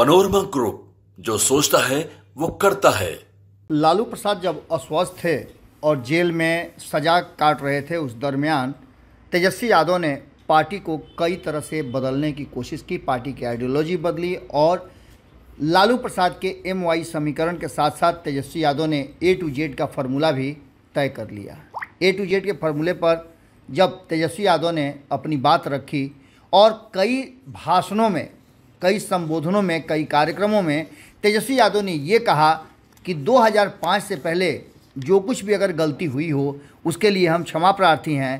panorama group जो सोचता है वो करता है लालू प्रसाद जब अस्वस्थ थे और जेल में सजा काट रहे थे उस दरमियान तेजस्वी यादव ने पार्टी को कई तरह से बदलने की कोशिश की पार्टी की आइडियोलॉजी बदली और लालू प्रसाद के एम वाई समीकरण के साथ साथ तेजस्वी यादव ने ए टू जेड का फार्मूला भी तय कर लिया ए टू जेड के फार्मूले पर जब तेजस्वी यादव ने अपनी बात रखी और कई भाषणों में कई संबोधनों में कई कार्यक्रमों में तेजस्वी यादव ने ये कहा कि 2005 से पहले जो कुछ भी अगर गलती हुई हो उसके लिए हम क्षमा प्रार्थी हैं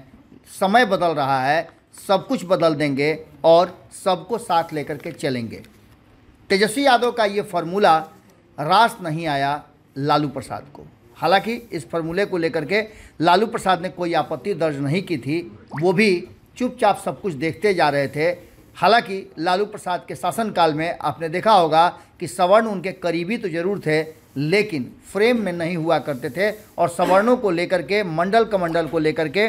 समय बदल रहा है सब कुछ बदल देंगे और सबको साथ लेकर के चलेंगे तेजस्वी यादव का ये फार्मूला रास नहीं आया लालू प्रसाद को हालांकि इस फार्मूले को लेकर के लालू प्रसाद ने कोई आपत्ति दर्ज नहीं की थी वो भी चुपचाप सब कुछ देखते जा रहे थे हालांकि लालू प्रसाद के शासनकाल में आपने देखा होगा कि सवर्ण उनके करीबी तो जरूर थे लेकिन फ्रेम में नहीं हुआ करते थे और सवर्णों को लेकर के मंडल कमंडल को लेकर के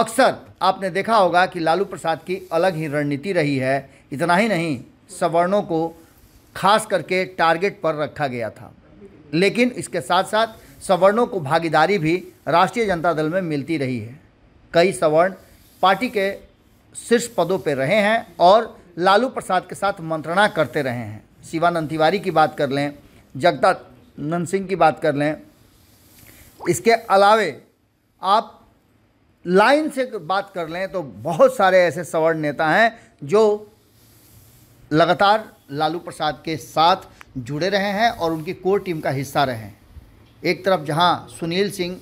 अक्सर आपने देखा होगा कि लालू प्रसाद की अलग ही रणनीति रही है इतना ही नहीं सवर्णों को खास करके टारगेट पर रखा गया था लेकिन इसके साथ साथ सवर्णों को भागीदारी भी राष्ट्रीय जनता दल में मिलती रही है कई सवर्ण पार्टी के शीर्ष पदों पर रहे हैं और लालू प्रसाद के साथ मंत्रणा करते रहे हैं शिवानंद तिवारी की बात कर लें नंद सिंह की बात कर लें इसके अलावे आप लाइन से बात कर लें तो बहुत सारे ऐसे सवर्ण नेता हैं जो लगातार लालू प्रसाद के साथ जुड़े रहे हैं और उनकी कोर टीम का हिस्सा रहे हैं एक तरफ जहां सुनील सिंह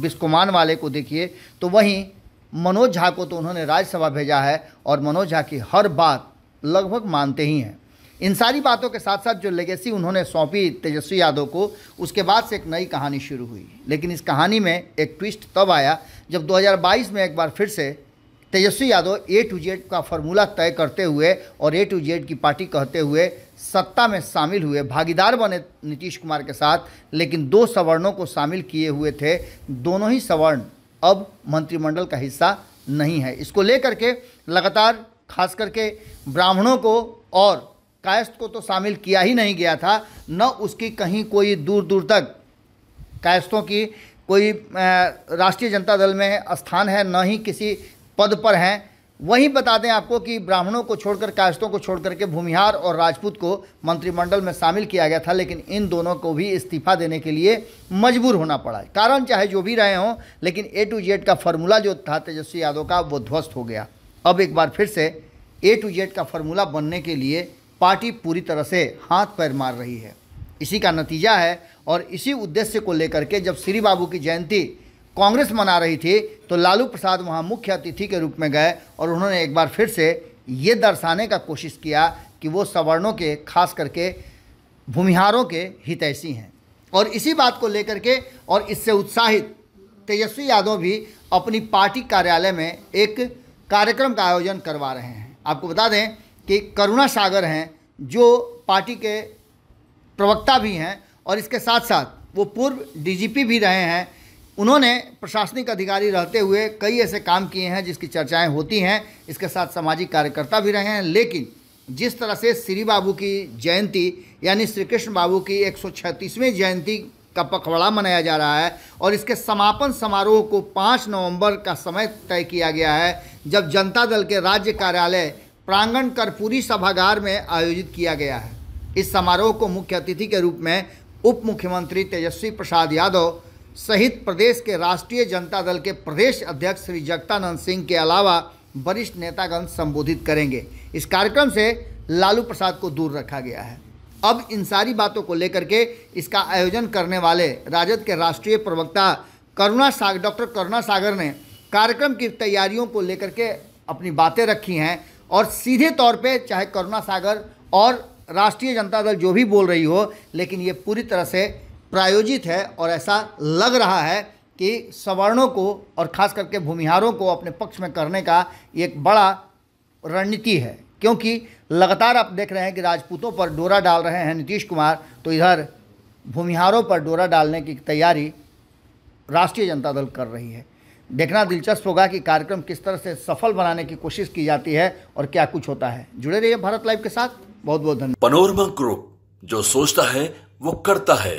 बिस्कुमान वाले को देखिए तो वहीं मनोज झा को तो उन्होंने राज्यसभा भेजा है और मनोज झा की हर बात लगभग मानते ही हैं इन सारी बातों के साथ साथ जो लेगेसी उन्होंने सौंपी तेजस्वी यादव को उसके बाद से एक नई कहानी शुरू हुई लेकिन इस कहानी में एक ट्विस्ट तब आया जब 2022 में एक बार फिर से Tejashwi Yadav A to Z का फॉर्मूला तय करते हुए और ए टू जेड की पार्टी कहते हुए सत्ता में शामिल हुए भागीदार बने नीतीश कुमार के साथ लेकिन दो सवर्णों को शामिल किए हुए थे दोनों ही सवर्ण अब मंत्रिमंडल का हिस्सा नहीं है इसको लेकर के लगातार खास करके ब्राह्मणों को और कायस्थ को तो शामिल किया ही नहीं गया था न उसकी कहीं कोई दूर दूर तक कायस्थों की कोई राष्ट्रीय जनता दल में स्थान है न ही किसी पद पर हैं वहीं बता दें आपको कि ब्राह्मणों को छोड़कर कायस्तों को छोड़कर के भूमिहार और राजपूत को मंत्रिमंडल में शामिल किया गया था लेकिन इन दोनों को भी इस्तीफा देने के लिए मजबूर होना पड़ा कारण चाहे जो भी रहे हों लेकिन ए टू जेड का फॉर्मूला जो था तेजस्वी यादव का वो ध्वस्त हो गया अब एक बार फिर से ए टू जेड का फॉर्मूला बनने के लिए पार्टी पूरी तरह से हाथ पैर मार रही है इसी का नतीजा है और इसी उद्देश्य को लेकर के जब श्री बाबू की जयंती कांग्रेस मना रही थी तो लालू प्रसाद वहाँ मुख्य अतिथि के रूप में गए और उन्होंने एक बार फिर से ये दर्शाने का कोशिश किया कि वो सवर्णों के खास करके भूमिहारों के हितैषी हैं और इसी बात को लेकर के और इससे उत्साहित तेजस्वी यादव भी अपनी पार्टी कार्यालय में एक कार्यक्रम का आयोजन करवा रहे हैं आपको बता दें कि करुणा सागर हैं जो पार्टी के प्रवक्ता भी हैं और इसके साथ साथ वो पूर्व डीजीपी भी रहे हैं उन्होंने प्रशासनिक अधिकारी रहते हुए कई ऐसे काम किए हैं जिसकी चर्चाएं होती हैं इसके साथ सामाजिक कार्यकर्ता भी रहे हैं लेकिन जिस तरह से श्री बाबू की जयंती यानी श्री कृष्ण बाबू की एक जयंती का पखवाड़ा मनाया जा रहा है और इसके समापन समारोह को 5 नवंबर का समय तय किया गया है जब जनता दल के राज्य कार्यालय प्रांगण कर्पूरी सभागार में आयोजित किया गया है इस समारोह को मुख्य अतिथि के रूप में उप मुख्यमंत्री तेजस्वी प्रसाद यादव सहित प्रदेश के राष्ट्रीय जनता दल के प्रदेश अध्यक्ष श्री जगतानंद सिंह के अलावा वरिष्ठ नेतागण संबोधित करेंगे इस कार्यक्रम से लालू प्रसाद को दूर रखा गया है अब इन सारी बातों को लेकर के इसका आयोजन करने वाले राजद के राष्ट्रीय प्रवक्ता करुणा सागर डॉक्टर करुणा सागर ने कार्यक्रम की तैयारियों को लेकर के अपनी बातें रखी हैं और सीधे तौर पे चाहे करुणा सागर और राष्ट्रीय जनता दल जो भी बोल रही हो लेकिन ये पूरी तरह से प्रायोजित है और ऐसा लग रहा है कि सवर्णों को और ख़ास करके भूमिहारों को अपने पक्ष में करने का एक बड़ा रणनीति है क्योंकि लगातार आप देख रहे हैं कि राजपूतों पर डोरा डाल रहे हैं नीतीश कुमार तो इधर भूमिहारों पर डोरा डालने की तैयारी राष्ट्रीय जनता दल कर रही है देखना दिलचस्प होगा कि कार्यक्रम किस तरह से सफल बनाने की कोशिश की जाती है और क्या कुछ होता है जुड़े रहिए भारत लाइव के साथ बहुत बहुत धन्यवाद पनोरमा ग्रुप जो सोचता है वो करता है